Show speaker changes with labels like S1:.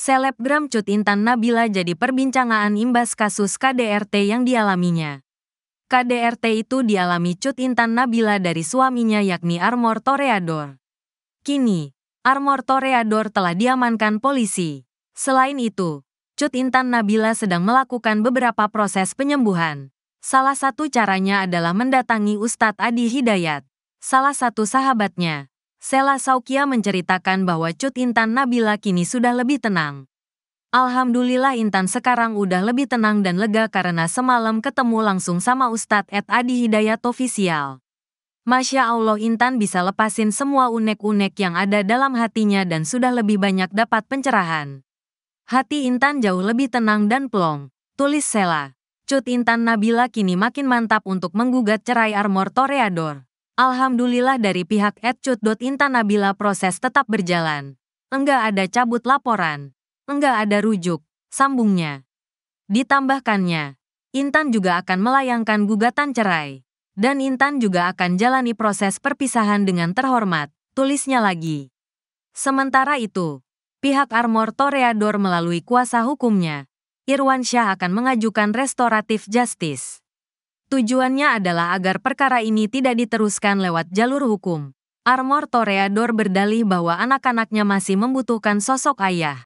S1: selebgram Cut Intan Nabila jadi perbincangan imbas kasus KDRT yang dialaminya. KDRT itu dialami Cut Intan Nabila dari suaminya yakni Armor Toreador. Kini, Armor Toreador telah diamankan polisi. Selain itu, Cut Intan Nabila sedang melakukan beberapa proses penyembuhan. Salah satu caranya adalah mendatangi Ustadz Adi Hidayat, salah satu sahabatnya. Sela Saukia menceritakan bahwa Cut Intan Nabila kini sudah lebih tenang. Alhamdulillah Intan sekarang udah lebih tenang dan lega karena semalam ketemu langsung sama Ustadz Ed Adi Hidayat Official. Masya Allah Intan bisa lepasin semua unek-unek yang ada dalam hatinya dan sudah lebih banyak dapat pencerahan. Hati Intan jauh lebih tenang dan plong, tulis Sela. Cut Intan Nabila kini makin mantap untuk menggugat cerai Armor Toreador. Alhamdulillah dari pihak Intan Nabila proses tetap berjalan. Enggak ada cabut laporan. Enggak ada rujuk, sambungnya. Ditambahkannya, Intan juga akan melayangkan gugatan cerai. Dan Intan juga akan jalani proses perpisahan dengan terhormat, tulisnya lagi. Sementara itu, pihak Armor Toreador melalui kuasa hukumnya, Irwan Syah akan mengajukan restoratif justice. Tujuannya adalah agar perkara ini tidak diteruskan lewat jalur hukum. Armor Toreador berdalih bahwa anak-anaknya masih membutuhkan sosok ayah.